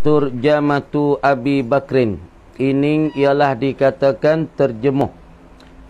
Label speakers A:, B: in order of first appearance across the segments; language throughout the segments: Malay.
A: Turjamatu Abi Bakrin Ini ialah dikatakan terjemuh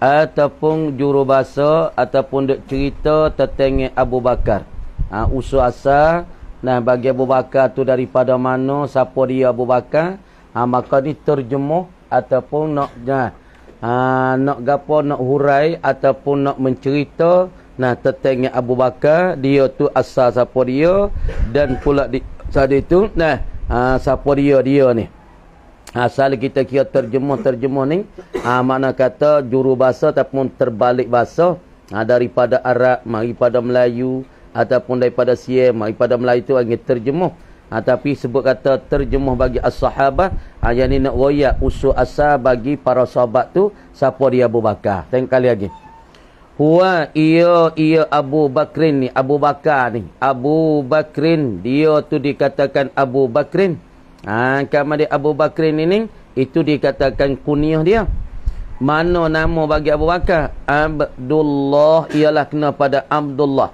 A: Ataupun jurubasa Ataupun cerita tertengi Abu Bakar ha, Usul asal Nah bagi Abu Bakar tu daripada mana Siapa dia Abu Bakar ha, Maka ni terjemuh Ataupun nak nah, ha, Nak gapo nak hurai Ataupun nak mencerita Nah tertengi Abu Bakar Dia tu asal siapa dia Dan pula di saat itu Nah ha, siapa dia dia ni ha, asal kita kira terjemah-terjemah ni ha, makna kata jurubahasa ataupun terbalik bahasa ha, daripada Arab daripada Melayu ataupun daripada Siam daripada Melayu tu panggil terjemah ha, tapi sebut kata terjemah bagi as-sahabah ha, yang ni nak royak usul asal bagi para sahabat tu siapa dia Abu Bakar tengok kali lagi Hua iya iya Abu Bakrin ni. Abu Bakar ni. Abu Bakrin. Dia tu dikatakan Abu Bakrin. Haa. Kamu ada Abu Bakrin ni ni. Itu dikatakan kuniah dia. Mana nama bagi Abu Bakar? Abdullah. Ialah kena pada Abdullah.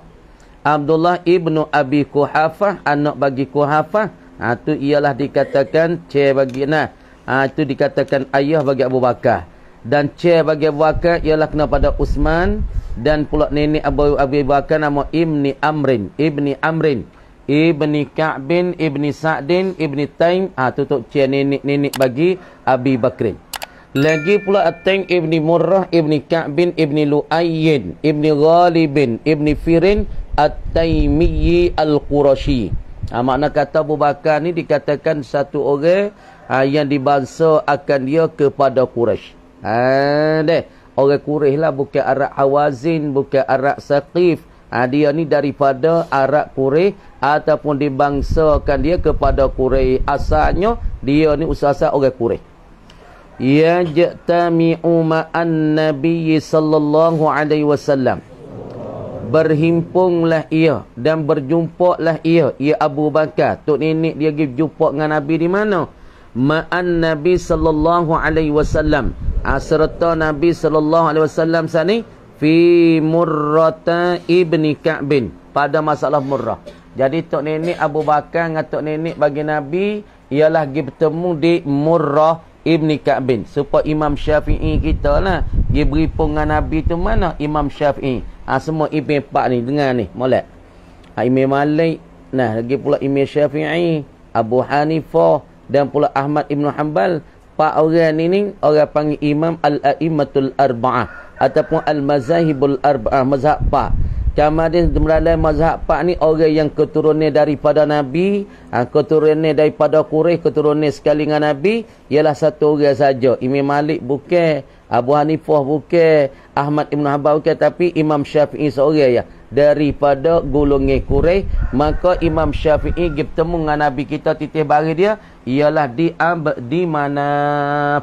A: Abdullah ibnu Abi Kuhafah. Anak bagi Kuhafah. Haa. Itu ialah dikatakan. Cik bagi. na. Haa. Itu dikatakan ayah bagi Abu Bakar. Dan cair bagi Abu Bakar ialah kena pada Usman dan pula nenek Abu Abi Bakar nama Ibni Amrin Ibni Amrin Ibni Ka'bin Ibni Sa'din Ibni Taim ah ha, tutup cie nenek-nenek bagi Abi Bakr lagi pula Ateng Ibni Murrah Ibni Ka'bin Ibni Lu'ayyin Ibni Ghalibin Ibni Firin At-Taimiyyi Al-Qurashi ha, makna kata Abu Bakar ni dikatakan satu orang ha, yang dibangsa akan dia kepada Quraisy. Ha, deh orang kureh lah bukan Arab awazin, bukan Arab Saqif. Ha, dia ni daripada Arab kureh ataupun dibangsakan dia kepada kureh Asalnya dia ni usaha orang kureh. Ya jatami'u ma'an Nabi sallallahu alaihi wasallam Berhimpunglah ia dan berjumpa lah ia Ia Abu Bakar Tok Nenek dia pergi jumpa dengan Nabi di mana? ma'an Nabi sallallahu alaihi wasallam ah, serta Nabi sallallahu alaihi wasallam sani fi murrata ibni Ka'bin pada masalah murrah. Jadi tok nenek Abu Bakar dengan tok nenek bagi Nabi ialah pergi bertemu di Murrah Ibni Ka'bin. Supaya Imam Syafi'i kita lah. Dia beri pungan Nabi tu mana? Imam Syafi'i. Ha, semua Ibn Pak ni. Dengar ni. Mulai. Ah, ha, Imam Malik. Nah, lagi pula Imam Syafi'i. Abu Hanifah dan pula Ahmad Ibn Hanbal empat orang ini orang panggil Imam Al-A'immatul Arba'ah ataupun Al-Mazahibul Arba'ah mazhab Pak. Kamadin Demralai Mazhab Pak ni orang yang keturunan daripada Nabi, ha, daripada Quraisy, keturunan sekali dengan Nabi, ialah satu orang saja. Imam Malik bukan, Abu Hanifah bukan, Ahmad Ibn Hanbal bukan tapi Imam Syafi'i seorang ya daripada golongan Quraisy. Maka Imam Syafi'i bertemu dengan Nabi kita titik bari dia, ialah di di mana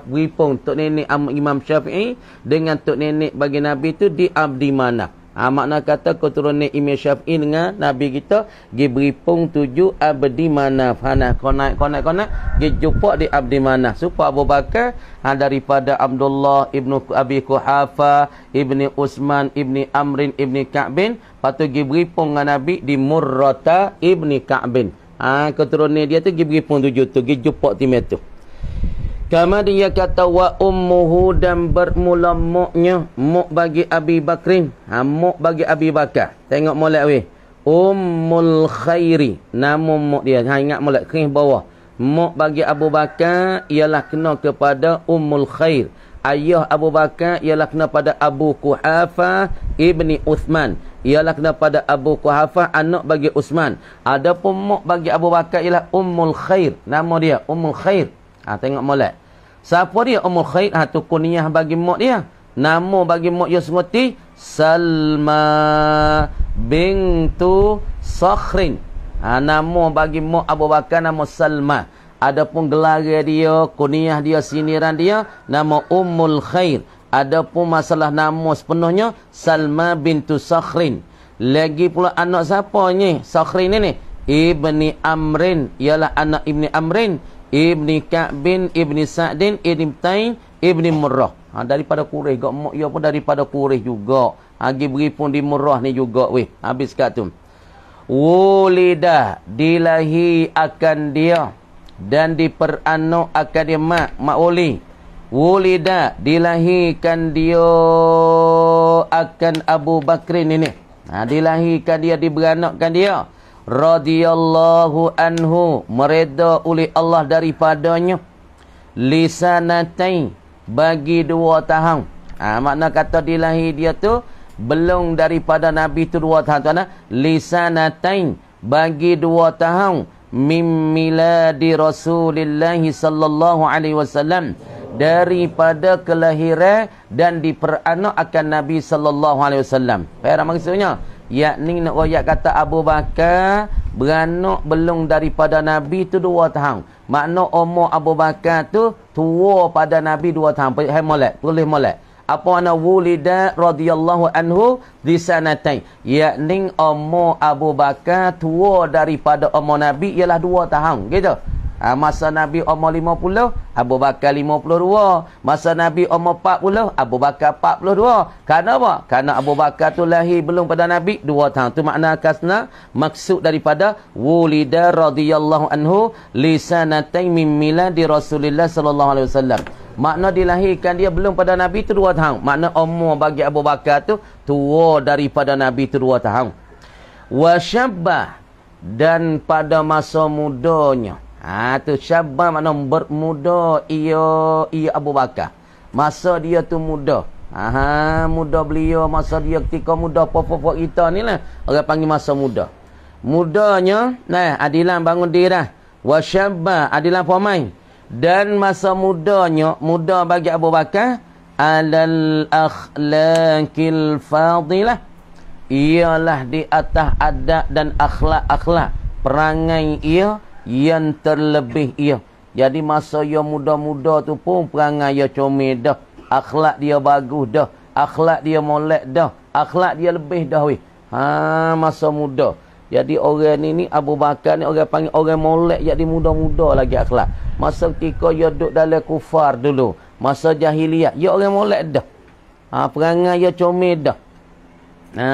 A: beripung tok nenek Imam Syafi'i dengan tok nenek bagi Nabi itu di di mana. Ha, makna kata kau turun keturunan Imam Syafi'i dengan Nabi kita pergi beripung tujuh abdi mana. fana ha, nah, kau naik, kau naik, kau naik. Pergi jumpa di abdi mana. Supaya Abu Bakar ha, daripada Abdullah, Ibnu Abi Kuhafa, Ibni Usman, Ibni Amrin, Ibni Ka'bin. Lepas tu pergi beripung dengan Nabi di Murrata Ibni Ka'bin. Ah ha, keturunan dia tu pergi pun tujuh tu, pergi jumpa timah tu. Kama dia kata wa ummuhu dan bermula moknya, mok bagi Abi Bakrin, ha, mok bagi Abi Bakar. Tengok molek weh. Ummul Khairi, nama mok dia. Ha ingat molek kering bawah. Mok bagi Abu Bakar ialah kena kepada Ummul Khair. Ayah Abu Bakar ialah kena pada Abu Kuhafa ibni Uthman ialah kena pada Abu Quhafah anak bagi Usman. Adapun mak bagi Abu Bakar ialah Ummul Khair. Nama dia Ummul Khair. Ha tengok molek. Siapa dia Ummul Khair? Ha tu kunyah bagi mak dia. Nama bagi mak dia semerti Salma bintu Sakhrin. Ha nama bagi mak Abu Bakar nama Salma. Adapun gelar dia, kunyah dia, siniran dia nama Ummul Khair. Adapun masalah nama sepenuhnya Salma bintu Sakhrin. Lagi pula anak siapa ni? Sakhrin ni ni. Ibni Amrin ialah anak Ibni Amrin, Ibni Ka'bin, Ibni Sa'din, Ibni Tain, Ibni Murrah. Ha, daripada Quraisy gak mak ya pun daripada Quraisy juga. Agi ha, beri pun di Murrah ni juga weh. Habis kat tu. Wulidah dilahi akan dia dan diperanak akan dia mak, mak wali. Wulida dilahirkan dia akan Abu Bakr ini. Ha, dilahirkan dia, diberanakkan dia. Radiyallahu anhu mereda oleh Allah daripadanya. Lisanatai bagi dua tahun. Ha, makna kata dilahir dia tu belum daripada Nabi tu dua tahun. Tuan -tuan, ha? lisanatai bagi dua tahun. Mimmiladi Rasulullah sallallahu alaihi wasallam daripada kelahiran dan diperanak akan Nabi sallallahu alaihi wasallam. Apa maksudnya? Yakni nak royak kata Abu Bakar beranak belum daripada Nabi tu dua tahun. Makna umur Abu Bakar tu tua pada Nabi dua tahun. Hai molek, boleh molek. Apa ana wulida radhiyallahu anhu di sanatain. Yakni umur Abu Bakar tua daripada umur Nabi ialah dua tahun. Gitu. Ha, masa Nabi umur puluh, Abu Bakar lima puluh dua. Masa Nabi umur puluh, Abu Bakar empat puluh dua. Kenapa? apa? Kerana Abu Bakar tu lahir belum pada Nabi dua tahun. Tu makna kasna maksud daripada wulida radhiyallahu anhu lisanatain mimila di Rasulullah sallallahu alaihi wasallam. Makna dilahirkan dia belum pada Nabi tu dua tahun. Makna umur bagi Abu Bakar tu tua daripada Nabi tu dua tahun. Wa dan pada masa mudanya Ha tu syabab makna bermuda ia ia Abu Bakar. Masa dia tu muda. Ha muda belia masa dia ketika muda popo-popo kita ni lah orang panggil masa muda. Mudanya nah adilan bangun dirah wa syabba adilan pomai dan masa mudanya muda bagi Abu Bakar alal akhlaqil fadilah ialah di atas adab dan akhlak-akhlak perangai ia yang terlebih ia. Jadi masa ia muda-muda tu pun perangai ia comel dah. Akhlak dia bagus dah. Akhlak dia molek dah. Akhlak dia lebih dah weh. Ha masa muda. Jadi orang ni ni Abu Bakar ni orang panggil orang molek jadi muda-muda lagi akhlak. Masa ketika ia duduk dalam kufar dulu. Masa jahiliyah, Ia orang molek dah. Ha, perangai ia comel dah. Ha,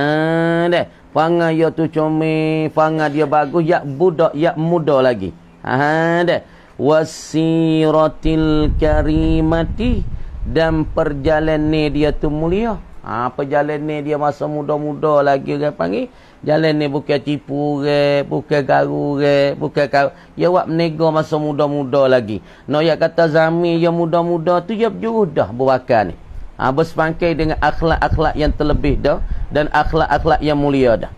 A: dah. Fangan ya tu comel, fangan dia bagus, ya budak, ya muda lagi. Ha deh. Wasiratil karimati dan perjalanan dia tu mulia. Ha perjalanan dia masa muda-muda lagi orang panggil. Jalan ni bukan tipu ke, bukan garu ke, bukan kau. Ya buat menega masa muda-muda lagi. Nak kata zami ya muda-muda tu ya berjuruh dah berbakar ni ha, bersepangkai dengan akhlak-akhlak yang terlebih dah dan akhlak-akhlak yang mulia dah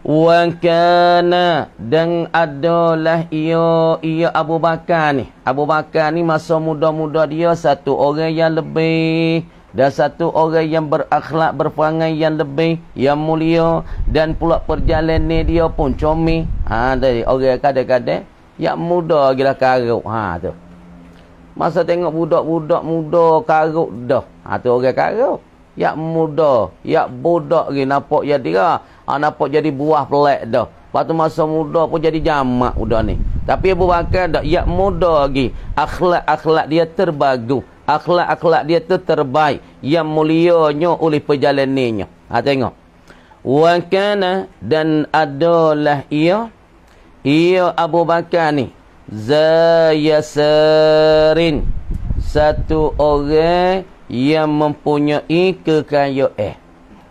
A: wa kana dan adalah ia ia Abu Bakar ni Abu Bakar ni masa muda-muda dia satu orang yang lebih dan satu orang yang berakhlak berperangai yang lebih yang mulia dan pula perjalanan dia pun comi. ha dari orang kadang-kadang yang muda gila karuk ha tu Masa tengok budak-budak muda karuk dah. Ha tu orang karuk. Ya muda, ya bodoh ni nampak ya ha, dia. Ha nampak jadi buah pelek dah. Lepas tu masa muda pun jadi jamak budak ni. Tapi Abu Bakar dah ya muda lagi. Akhlak-akhlak dia terbagu. Akhlak-akhlak dia tu terbaik. Yang mulianya oleh perjalanannya. Ha tengok. Wa dan adalah ia ia Abu Bakar ni Zayasarin Satu orang Yang mempunyai kekayaan eh,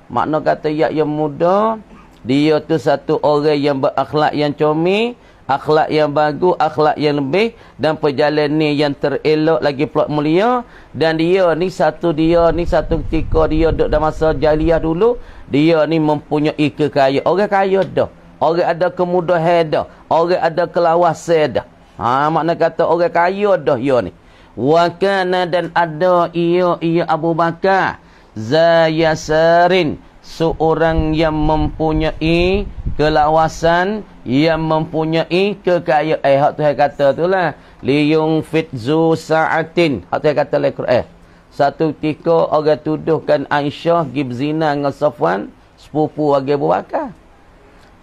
A: Makna kata yak yang muda Dia tu satu orang yang berakhlak yang comi, Akhlak yang bagus, akhlak yang lebih Dan perjalanan ni yang terelok lagi pelak mulia Dan dia ni satu dia ni satu ketika dia duduk dalam masa jaliah dulu Dia ni mempunyai kekayaan Orang kaya dah Orang ada kemudahan dah Orang ada kelawasan dah Ha makna kata orang kaya dah ya ni. Wa kana dan ada ia ia Abu Bakar Zayasarin seorang yang mempunyai kelawasan yang mempunyai kekayaan. Eh, Tuhan kata tu lah. Liyung fitzu sa'atin. Tuhan kata lah eh Satu tiko orang tuduhkan Aisyah, Gibzina dengan Safwan, sepupu bagi Abu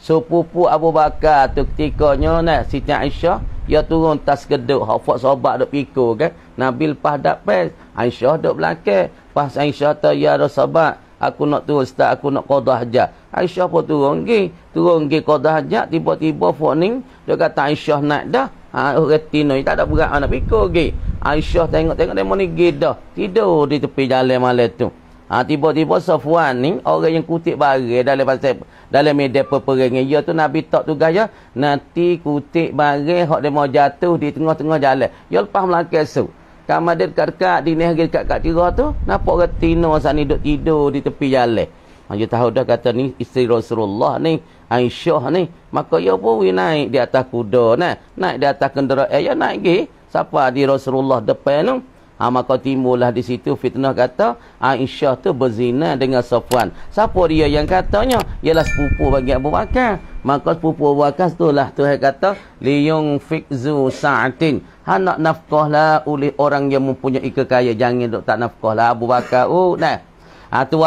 A: sepupu Abu Bakar tu ketikanya nah Siti Aisyah ia turun tas geduk hak fuat dok piko kan Nabil pas dapat Aisyah dok belakang pas Aisyah tu ya ada sobat aku nak turun start aku nak qada hajat Aisyah pun turun gi turun gi qada hajat tiba-tiba phoning dia kata Aisyah nak dah ha retino tak ada berat nak piko gi Aisyah tengok-tengok dia mau ni gi tidur di tepi jalan malam tu Ha, tiba-tiba Safwan ni orang yang kutik barang dalam pasal dalam media peperangan dia ya tu Nabi tak tugas dia nanti kutik barang hak dia mau jatuh di tengah-tengah jalan. Dia ya, lepas melangkah su. Kamu ada dekat-dekat di neh dekat kat tira tu, nampak orang tina sana duduk tidur di tepi jalan. Ha, dia tahu dah kata ni isteri Rasulullah ni Aisyah ni. Maka dia ya pun naik di atas kuda. Nah, naik di atas kenderaan. Eh, dia naik pergi. Siapa di Rasulullah depan ni? Ha, maka timbullah di situ fitnah kata Aisyah tu berzina dengan Safwan. Siapa dia yang katanya? Ialah sepupu bagi Abu Bakar. Maka sepupu Abu Bakar tu lah Tuhan kata liyung fikzu sa'atin. Ha nak nafkahlah oleh orang yang mempunyai kekayaan jangan dok tak nafkahlah Abu Bakar. Oh, nah. Ha tu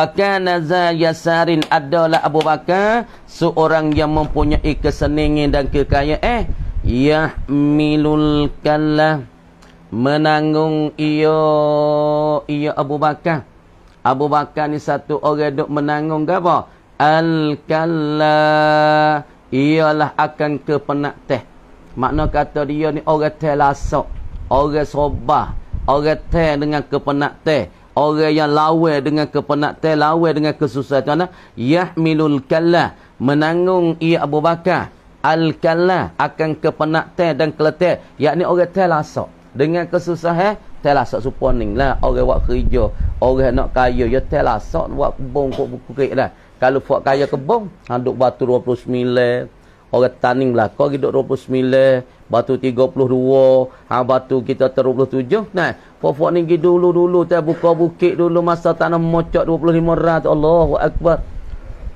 A: yasarin adalah Abu Bakar seorang yang mempunyai keseningan dan kekayaan eh yahmilul kalam menanggung iyo iyo Abu Bakar Abu Bakar ni satu orang duk menanggung ke apa al kalla ialah akan kepenat teh makna kata dia ni orang teh lasak orang sobah orang teh dengan kepenat teh orang yang lawa dengan kepenat teh lawa dengan kesusah. kesusahan kerana yahmilul kalla menanggung iyo Abu Bakar al kalla akan kepenat teh dan keletih yakni orang teh lasak dengan kesusahan eh, telah sok supon ning lah orang buat kerja orang nak kaya ya telah sok buat kebun kok buku kek lah kalau buat kaya kebun handuk batu 29 orang taning lah, belakang kita 29 batu 32 ha, batu kita 27 nah buat-buat ni dulu-dulu tak buka bukit dulu masa tanah mocok 25 rat Allahu Akbar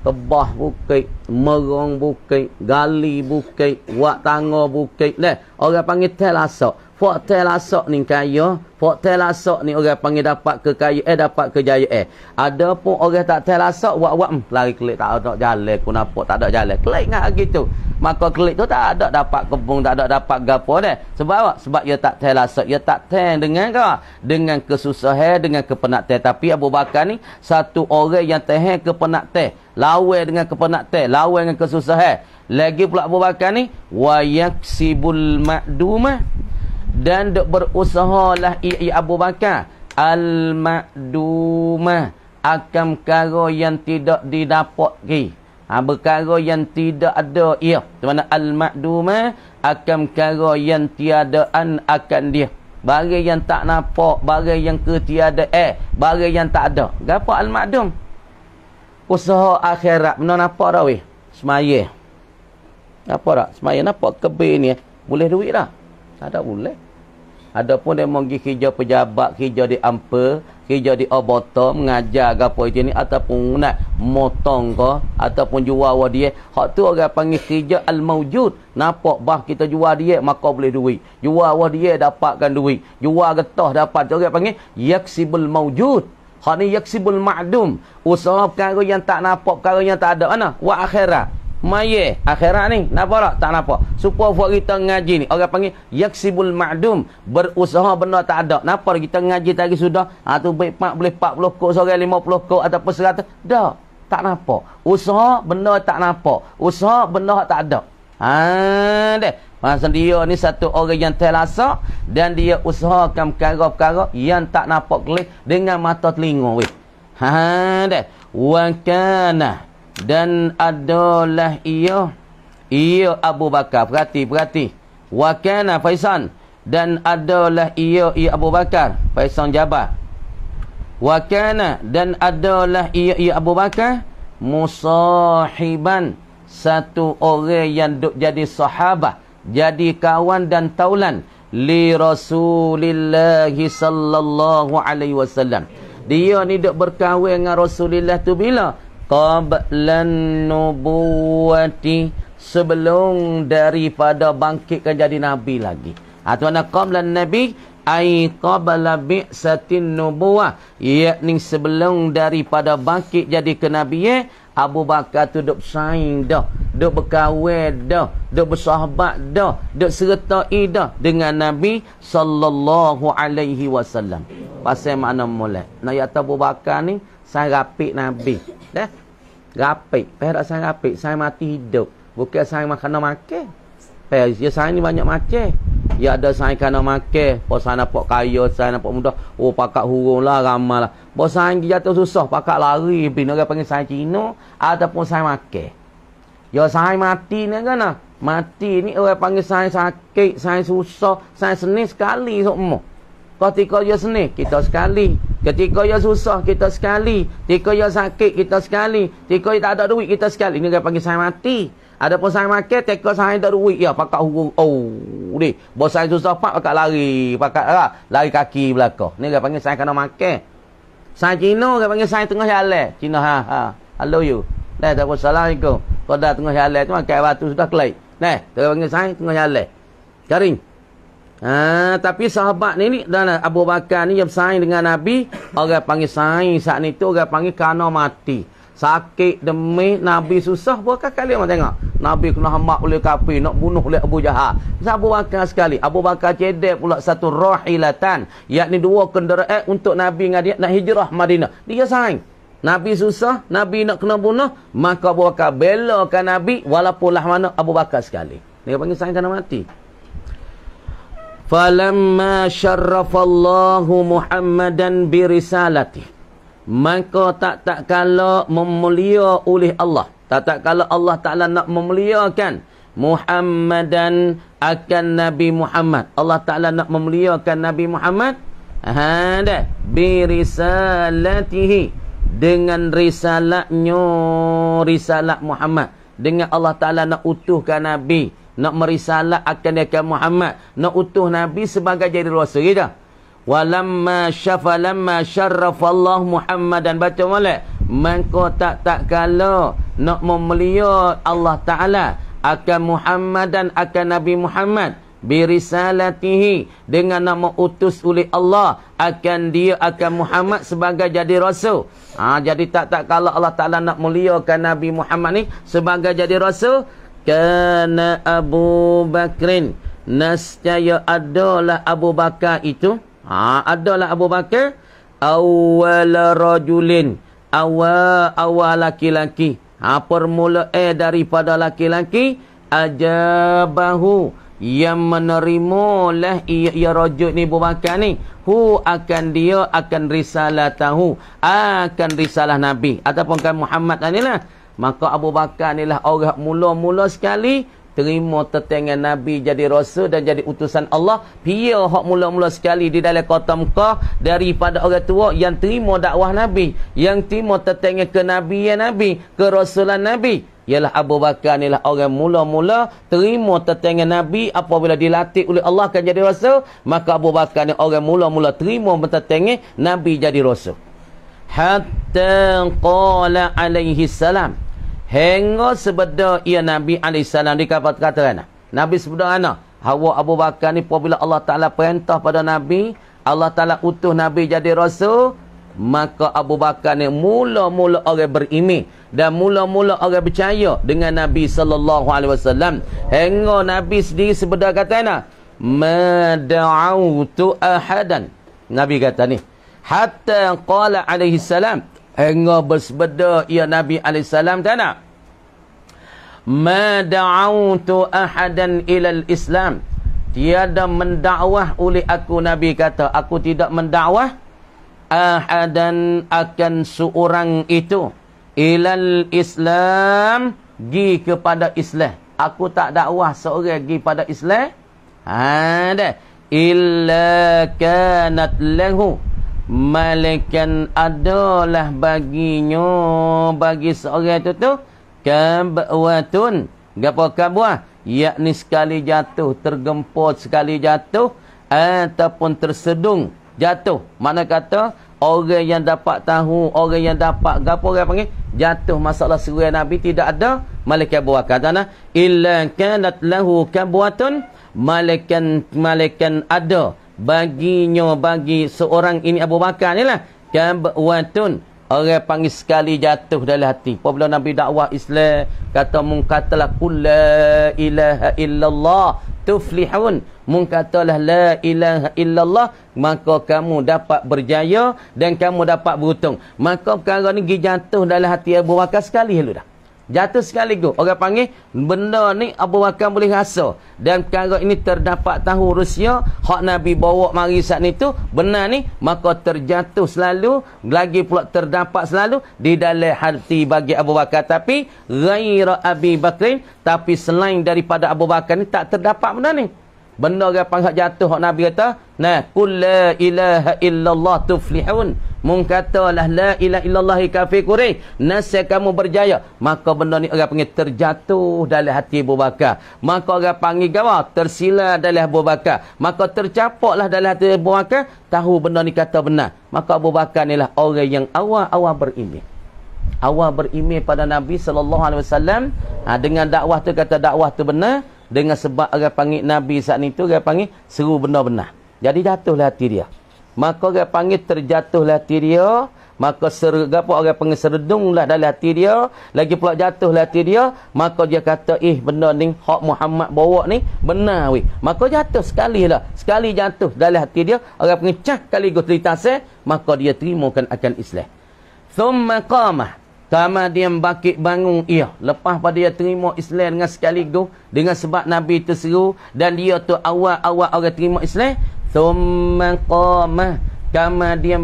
A: tebah bukit merong bukit gali bukit buat tangga bukit nah, orang panggil telah sok Fakta lasak ni kaya. Fakta lasak ni orang panggil dapat ke kaya. Eh, dapat ke jaya. Eh, ada pun orang tak telasok, lasak. Wak-wak. Hmm, lari kelip. Tak ada jalan. Kenapa tak ada jalan. Kelip ingat gitu. Maka kelip tu tak ada dapat kebun. Tak ada dapat gapa ni. Sebab apa? Sebab dia tak telasok, lasak. Dia tak tel dengan kau. Dengan kesusahan. Dengan kepenat teh. Tapi Abu Bakar ni. Satu orang yang teh kepenat teh, Lawai dengan kepenat teh, Lawai dengan kesusahan. Lagi pula Abu Bakar ni. Wayaksibul ma'dumah dan duk berusahalah i, i Abu Bakar al Maduma akan perkara yang tidak didapat ki ha perkara yang tidak ada ia ya, mana al Maduma akan perkara yang tiada an akan dia barang yang tak nampak barang yang ketiada eh barang yang tak ada gapo al-ma'dum usaha akhirat mana nampak dah weh semaya apa dah semaya nampak kebe ni eh? boleh duit dah tak ada boleh adapun dia pergi kerja pejabat kerja di ampe, kerja di obotom mengajar gapo itu ni ataupun nak motong ke ataupun jual wah dia hak tu orang panggil kerja al mawjud. nampak bah kita jual dia maka boleh duit jual wah dia dapatkan duit jual getah dapat orang panggil yaksibul mawjud. hak ni yaksibul ma'dum usaha perkara yang tak nampak perkara yang tak ada mana wa akhirah maye akhirat ni napa tak tak napa supaya buat kita ngaji ni orang panggil yaksibul ma'dum berusaha benda tak ada napa kita ngaji tadi sudah ha tu baik pak boleh 40 kok seorang 50 kok ataupun 100 dah tak napa usaha benda tak napa usaha benda tak ada ha deh Masa dia ni satu orang yang telasa dan dia usahakan perkara-perkara yang tak nampak kelih dengan mata telinga weh. Ha deh. Wa kana dan adalah ia ia Abu Bakar perhati perhati wa kana Faisan dan adalah ia ia Abu Bakar Faisan Jabal wa kana dan adalah ia ia Abu Bakar musahiban satu orang yang duk jadi sahabat jadi kawan dan taulan li Rasulillah sallallahu alaihi wasallam dia ni duk berkawin dengan Rasulillah tu bila qablan nubuwati sebelum daripada bangkit ke jadi nabi lagi atau ha, nak qablan nabi ai qabla bi satin nubuwah yakni sebelum daripada bangkit jadi ke nabi ye Abu Bakar tu duk saing dah, duk berkawin dah, duk bersahabat dah, duk serta idah dengan Nabi sallallahu alaihi wasallam. Pasal mana mulai? Nak yata Abu Bakar ni sang rapik Nabi. Dah, Rapik. Perak saya rapik. Saya mati hidup. Bukan saya makan makan. Perak ya, saya ni banyak macam. Ya ada saya kena makan. Pak saya nampak kaya. Saya nak nampak muda, Oh pakak hurung lah. ramal, lah. Pak saya jatuh susah. Pakak lari. Bina orang panggil saya Cina. Ataupun saya makan. Ya saya mati ni kan lah. Mati ni orang panggil saya sakit. Saya susah. Saya seni sekali semua. Ketika dia seni. Kita sekali. Ketika yang susah kita sekali, ketika yang sakit kita sekali, ketika yang tak ada duit kita sekali. Ini dia panggil saya mati. Ada Adapun saya makan, ketika saya tak ada duit, ya pakak hukum. Oh, ni. Bos saya susah pak pakak lari, pakak ah, lari kaki belakang. Ini dia panggil saya kena makan. Saya Cina, dia panggil saya tengah jalan. Cina ha ha. Hello you. Nah, tak assalamualaikum. Kau dah tengah jalan tu makan batu sudah kelai. Nah, dia panggil saya tengah jalan. Kering. Ha, tapi sahabat ni, ni dan Abu Bakar ni yang bersaing dengan Nabi. Orang panggil saing saat ni tu orang panggil kerana mati. Sakit demi Nabi susah buat kali orang tengok. Nabi kena hamak oleh kapi nak bunuh oleh Abu Jahal. Sebab Abu Bakar sekali. Abu Bakar cedek pula satu rahilatan. Yakni dua kenderaan untuk Nabi dengan dia nak hijrah Madinah. Dia saing. Nabi susah, Nabi nak kena bunuh, maka Abu Bakar belakan Nabi walaupun lah mana Abu Bakar sekali. Dia panggil saing kena mati falamma syarrafallahu muhammadan birisalati maka tak tak kala memulia oleh Allah tak tak kala Allah Ta'ala nak memuliakan muhammadan akan Nabi Muhammad Allah Ta'ala nak memuliakan Nabi Muhammad ada ha, birisalatihi dengan risalahnya risalah Muhammad dengan Allah Ta'ala nak utuhkan Nabi nak merisalah akan dia akan Muhammad nak utuh nabi sebagai jadi rasul gitu ya walamma syafa lamma syarrafa Allah Muhammadan baca molek mangko tak tak kala nak memuliakan Allah taala akan Muhammadan akan Nabi Muhammad birisalatihi dengan nama utus oleh Allah akan dia akan Muhammad sebagai jadi rasul ha, jadi tak tak kalau Allah taala nak muliakan Nabi Muhammad ni sebagai jadi rasul Kana Abu Bakrin Nascaya adalah Abu Bakar itu ha, Adalah Abu Bakar Awal rajulin Awal-awal laki-laki ha, Permula eh daripada laki-laki Ajabahu Yang menerima lah ia, ia rajut ni Abu Bakar ni Hu akan dia akan risalah tahu Akan risalah Nabi Ataupun kan Muhammad anilah Maka Abu Bakar ni lah orang mula-mula sekali terima tetengah Nabi jadi rasul dan jadi utusan Allah. Pia orang mula-mula sekali di dalam kota Mekah daripada orang tua yang terima dakwah Nabi. Yang terima tetengah ke Nabi ya Nabi, ke Rasulan Nabi. Ialah Abu Bakar ni lah orang mula-mula terima tetengah Nabi apabila dilatih oleh Allah kan jadi rasul. Maka Abu Bakar ni orang mula-mula terima tetengah Nabi jadi rasul hatta qala alaihi salam hingga sebeda ia nabi alaihi salam dikafat kata ana nabi sebeda ana hawa Abu Bakar ni apabila Allah Taala perintah pada nabi Allah Taala utuh nabi jadi rasul maka Abu Bakar ni mula-mula orang berimi dan mula-mula orang percaya dengan nabi sallallahu alaihi wasallam hingga nabi sendiri sebeda kata ana mad'autu ahadan nabi kata ni hatta qala alaihi salam hingga bersepeda ya nabi alaihi salam tanda ma da'awtu ahadan ila islam tiada mendakwah oleh aku nabi kata aku tidak mendakwah ahadan akan seorang itu ilal islam gi kepada islam aku tak dakwah seorang gi pada islam ha dah illa kanat lahu malaikat adalah baginya bagi seorang itu tu kabwatun gapo kabwah yakni sekali jatuh tergempur sekali jatuh ataupun tersedung jatuh mana kata orang yang dapat tahu orang yang dapat gapo orang panggil jatuh masalah seruan nabi tidak ada malaikat buah kata nah illa kanat lahu kabwatun malaikat malaikat ada baginya bagi seorang ini Abu Bakar ni lah kabwatun orang panggil sekali jatuh dalam hati apabila Nabi dakwah Islam kata mengkatalah kul la ilaha illallah tuflihun mengkatalah la ilaha illallah maka kamu dapat berjaya dan kamu dapat beruntung maka perkara ni jatuh dalam hati Abu Bakar sekali dulu dah Jatuh sekali tu. Orang panggil, benda ni Abu Bakar boleh rasa. Dan perkara ini terdapat tahu Rusia, hak Nabi bawa mari saat ni tu, benar ni, maka terjatuh selalu, lagi pula terdapat selalu, di dalam hati bagi Abu Bakar. Tapi, Ghaira Abi Bakrin, tapi selain daripada Abu Bakar ni, tak terdapat benda ni. Benda ke pangkat jatuh hak Nabi kata, nah kul la ilaha illallah tuflihun. Mung katalah la ilaha illallah kafir nasya kamu berjaya. Maka benda ni orang panggil terjatuh dalam hati Abu Bakar. Maka orang panggil gawa tersila dalam Abu Bakar. Maka tercapoklah dalam hati Abu Bakar tahu benda ni kata benar. Maka Abu Bakar inilah orang yang awal-awal berimbi awal berimeh pada Nabi saw alaihi ha, dengan dakwah tu kata dakwah tu benar dengan sebab dia panggil Nabi saat itu, dia panggil seru benar-benar. Jadi jatuhlah hati dia. Maka dia panggil terjatuhlah hati dia. Maka serapa orang panggil serdunglah dalam hati dia. Lagi pula jatuhlah hati dia. Maka dia kata, eh benda ni, hak Muhammad bawa ni, benar weh. Maka jatuh sekali lah. Sekali jatuh dalam hati dia, orang panggil cah kali gotelitasnya. Eh, maka dia terimakan akan Islam. Thumma qamah. Sama dia bangkit bangun, iya. Lepas pada dia terima Islam dengan sekali itu, dengan sebab Nabi terseru, dan dia tu awal-awal orang terima Islam, Thumma qamah, kama dia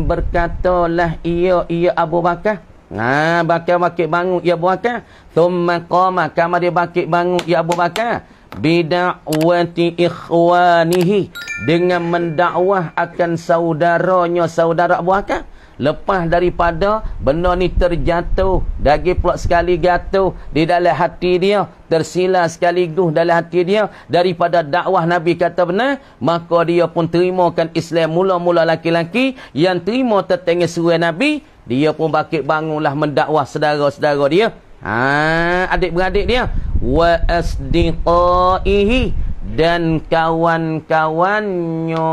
A: lah, iya, iya Abu Bakar. Haa, bakar bakit bangun, iya Abu Bakar. Thumma qamah, kama dia bakit bangun, iya Abu Bakar. Bida'wati ikhwanihi, dengan mendakwah akan saudaranya, saudara Abu Bakar lepas daripada benda ni terjatuh daging pula sekali jatuh di dalam hati dia sekali sekaligus dalam hati dia daripada dakwah Nabi kata benar maka dia pun terimakan Islam mula-mula laki-laki yang terima tertengah suruh Nabi dia pun bakit bangunlah mendakwah sedara-sedara dia ha, adik-beradik dia wa asdiqaihi dan kawan-kawannya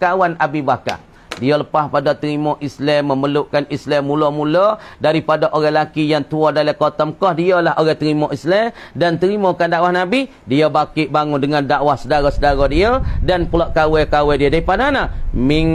A: kawan Abi Bakar dia lepas pada terima Islam, memelukkan Islam mula-mula daripada orang lelaki yang tua dalam kota Mekah, dialah orang terima Islam dan terima terimakan dakwah Nabi. Dia bakit bangun dengan dakwah saudara-saudara dia dan pula kawai-kawai dia. Daripada mana? Min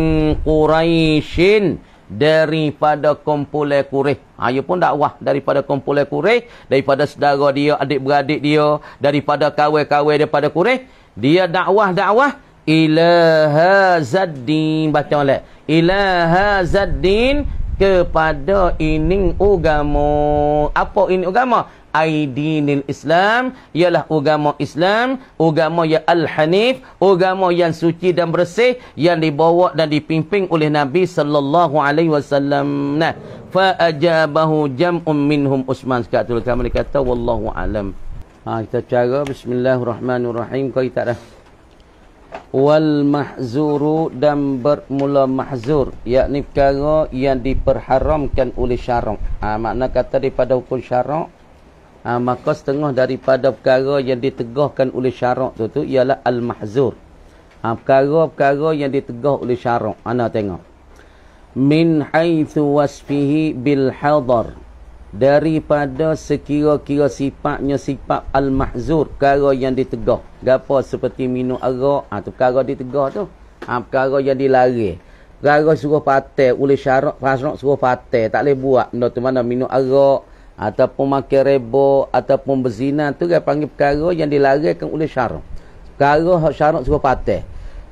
A: Quraishin daripada kumpulan Quraish. Ha, ia pun dakwah daripada kumpulan Quraish, daripada saudara dia, adik-beradik dia, daripada kawai-kawai daripada kureh Dia dakwah-dakwah ilaha zaddin baca oleh ilaha zaddin kepada ini ugamo apa ini ugamo aidinil islam ialah ugamo islam ugamo yang al-hanif ugamo yang suci dan bersih yang dibawa dan dipimpin oleh nabi sallallahu alaihi wasallam nah fa ajabahu jam'un minhum usman sekatul kami kata wallahu alam ha kita cara bismillahirrahmanirrahim kita tak dah wal mahzuru dan bermula mahzur yakni perkara yang diperharamkan oleh syarak ha, makna kata daripada hukum syarak ha, maka setengah daripada perkara yang ditegahkan oleh syarak tu tu ialah al mahzur ha, perkara-perkara yang ditegah oleh syarak ana tengok min haythu wasfihi bil hadar daripada sekira-kira sifatnya sifat al-mahzur perkara yang ditegah gapo seperti minum arak ah ha, tu perkara ditegah tu ha, perkara yang dilarang perkara suruh patah oleh syarak fasrak suruh patah tak boleh buat benda tu mana minum arak ataupun makan rebo ataupun berzina tu dia panggil perkara yang dilarangkan oleh syarak perkara hak syarak suruh patah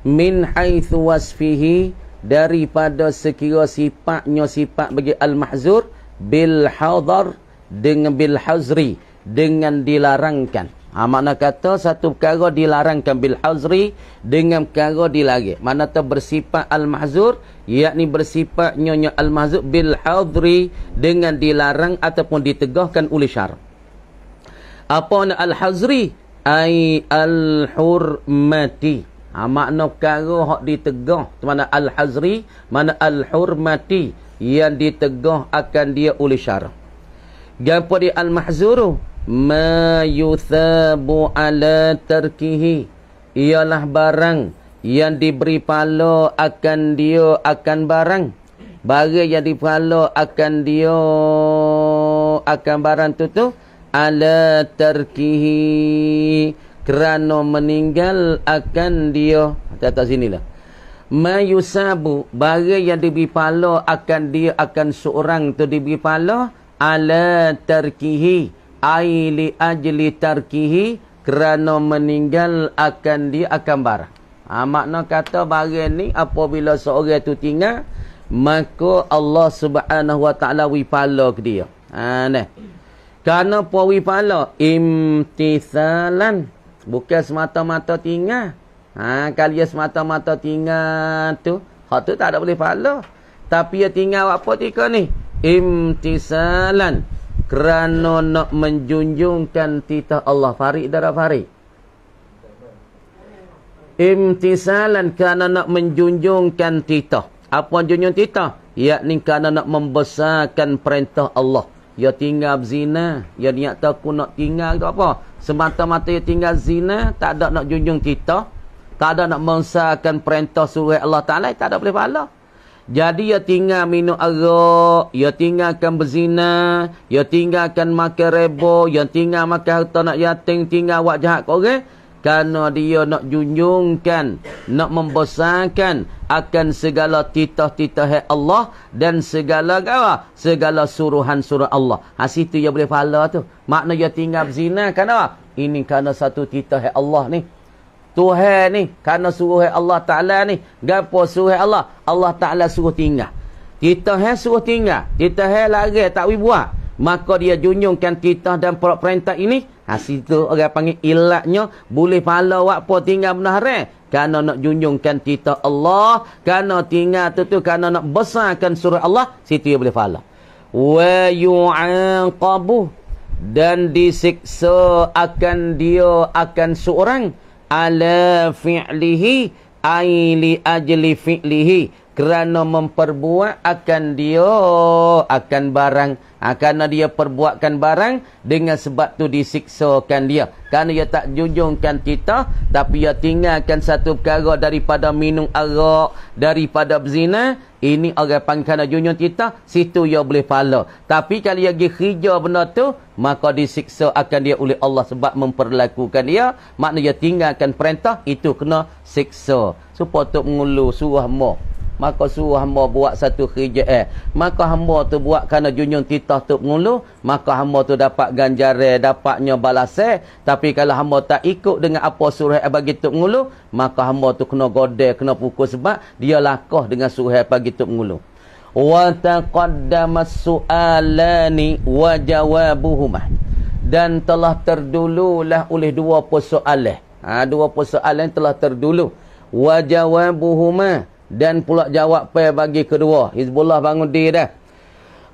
A: min haitsu wasfihi daripada sekira sifatnya sifat bagi al-mahzur bil hadar dengan bil hazri dengan dilarangkan. Ha, makna kata satu perkara dilarangkan bil hazri dengan perkara dilarang. Mana tu bersifat al mahzur yakni bersifat nyonya al mahzur bil hadri dengan dilarang ataupun ditegahkan oleh syar. Apa nak al hazri? Ai al hurmati. Ha, makna perkara hak ditegah tu mana al hazri, mana al hurmati yang ditegah akan dia oleh syarah. Gapa di al-mahzuru ma yuthabu ala tarkihi ialah barang yang diberi pala akan dia akan barang. Barang yang diberi dipala akan dia akan barang tu tu ala tarkihi kerana meninggal akan dia. Kita tak sinilah mayusabu barang yang diberi pala akan dia akan seorang tu diberi pala ala tarkihi aili ajli tarkihi kerana meninggal akan dia akan barang ha, makna kata barang ni apabila seorang tu tinggal maka Allah subhanahu wa ta'ala wipala ke dia ha, nah. kerana puan wipala imtithalan bukan semata-mata tinggal Ha, kalau dia semata-mata tinggal tu, hak tu tak ada boleh pahala. Tapi dia tinggal apa tika ni? Imtisalan. Kerana nak menjunjungkan titah Allah. Farid darah Farid. Imtisalan kerana nak menjunjungkan titah. Apa junjung titah? Yakni kerana nak membesarkan perintah Allah. Ya tinggal zina. Ya niat tak nak tinggal apa. Semata-mata ya tinggal zina. Tak ada nak junjung titah. Tak ada nak mengesahkan perintah surat Allah Ta'ala. Tak ada boleh pahala. Jadi, ia ya tinggal minum arak. Ia ya tinggalkan berzina. Ia ya tinggalkan makan rebo. Ia tinggal makan harta nak yatim. Tinggal buat jahat korek. Kerana dia nak junjungkan. Nak membesarkan. Akan segala titah-titah Allah. Dan segala gawa. Segala suruhan-suruh Allah. Ha, situ ia boleh pahala tu. Makna ia tinggal berzina. Kerana apa? Ini kerana satu titah Allah ni. Tuhan ni kerana suruh Allah Taala ni, gapo suruh Allah? Allah Taala suruh tinggal. Kita ha suruh tinggal, kita ha lagi tak boleh buat. Maka dia junjungkan kita dan perintah ini, hasil tu orang panggil ilatnya boleh pala apa tinggal benar eh, Kerana nak junjungkan kita Allah, kerana tinggal tu tu kerana nak besarkan suruh Allah, situ dia boleh pala. Wa yu'anqabu dan disiksa akan dia akan seorang ala fi'lihi ay li ajli fi'lihi kerana memperbuat akan dia akan barang akan dia perbuatkan barang dengan sebab tu disiksakan dia kerana dia tak junjungkan kita tapi dia tinggalkan satu perkara daripada minum arak daripada berzina ini orang pangkana junjung kita situ dia boleh pala tapi kalau dia pergi kerja benda tu maka disiksa akan dia oleh Allah sebab memperlakukan dia maknanya dia tinggalkan perintah itu kena siksa supaya tu mengulu surah mo maka suruh hamba buat satu kerjaan eh. maka hamba tu buat kerana junjung titah tu penguluh maka hamba tu dapat ganjaran dapatnya balasan tapi kalau hamba tak ikut dengan apa suruh bagi tu penguluh maka hamba tu kena godel kena pukul sebab dia lakah dengan suruh bagi tu penguluh wa taqaddamas su'alani wa jawabuhuma dan telah terdululah oleh dua persoalan ha dua persoalan telah terdulu wa jawabuhuma dan pula jawab per bagi kedua. Hizbullah bangun diri dah.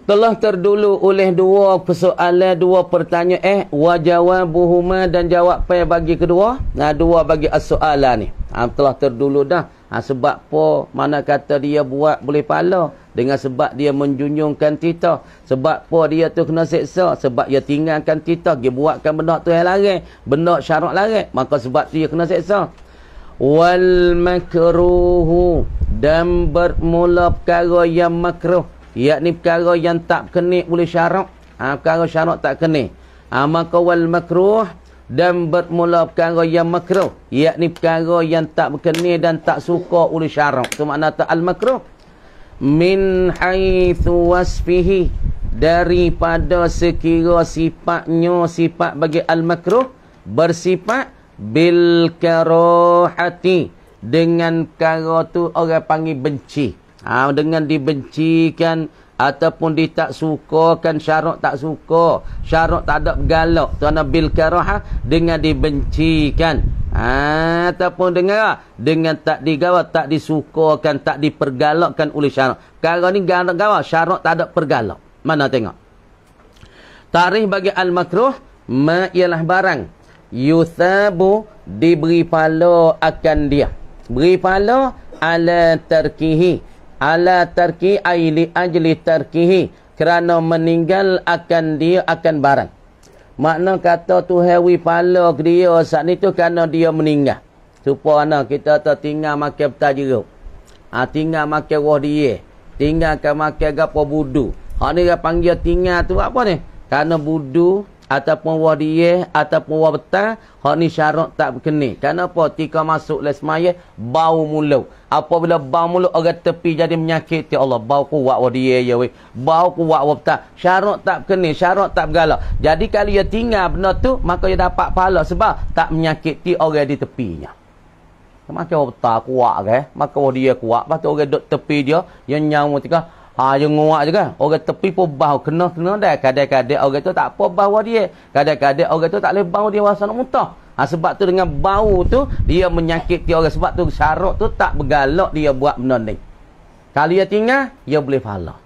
A: Telah terdulu oleh dua persoalan, dua pertanyaan. Eh, wajawab buhuma dan jawab per bagi kedua. Nah, dua bagi soalan ni. Ha, telah terdulu dah. Ha, sebab apa mana kata dia buat boleh pala. Dengan sebab dia menjunjungkan kita. Sebab apa dia tu kena seksa. Sebab dia tinggalkan kita. Dia buatkan benda tu yang larik. Benda syarat larik. Maka sebab tu dia kena seksa wal makruhu dan bermula perkara yang makruh yakni perkara yang tak kena boleh syarak ha, perkara syarak tak kena ha, maka wal makruh dan bermula perkara yang makruh yakni perkara yang tak kena dan tak suka oleh syarak tu makna tu al makruh min haythu wasfihi daripada sekira sifatnya sifat bagi al makruh bersifat bil karahati dengan kara tu orang panggil benci ha, dengan dibencikan ataupun di tak kan syarat tak suka syarat tak ada bergalak tuan bil karahah dengan dibencikan ha, ataupun dengan dengan tak digawa tak disukakan tak dipergalakkan oleh syarat kara ni galak gawa syarat tak ada pergalak mana tengok tarikh bagi al makruh ma ialah barang yuthabu diberi pala akan dia beri pala ala tarkihi ala tarki aili ajli tarkihi kerana meninggal akan dia akan barang makna kata tu hewi pala dia saat ni tu kerana dia meninggal supaya kita tertinggal makan petai jeruk ha, tinggal makan roh dia tinggalkan makan gapo budu hak ni dia panggil tinggal tu apa ni kerana budu ataupun wah dia, ataupun wah betah hak ni syarat tak berkena kenapa ketika masuk lesmaya bau mulu apabila bau mulu agak tepi jadi menyakit ya Allah bau kuat wah diyeh ya weh bau kuat wah betah syarat tak berkena syarat tak bergala jadi kalau dia tinggal benda tu maka dia dapat pahala sebab tak menyakiti orang di tepinya maka wah betah kuat ke eh. maka wah diyeh kuat lepas tu orang duduk tepi dia yang nyamuk tiga Haa, ah, dia nguak juga. Orang tepi pun bau. Kena-kena dah. Kadang-kadang orang tu tak apa bau dia. Kadang-kadang orang tu tak boleh bau dia wasan muntah. Ha, sebab tu dengan bau tu, dia menyakiti orang. Sebab tu syarat tu tak bergalak dia buat benda ni. Kalau dia tinggal, dia boleh falah.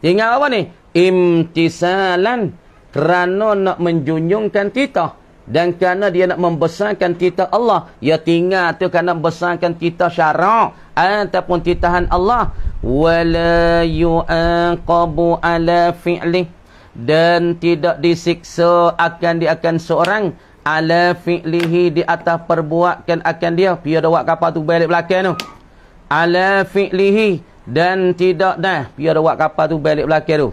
A: Tinggal apa ni? Imtisalan. Kerana nak menjunjungkan titah dan kerana dia nak membesarkan kita Allah ya tinggal tu kerana membesarkan kita syarak ataupun titahan Allah wala yuqabu ala fi'li dan tidak disiksa akan dia akan seorang ala fi'lihi di atas perbuatan akan dia pia dawak kapal tu balik belakang tu ala fi'lihi dan tidak dah pia dawak kapal tu balik belakang tu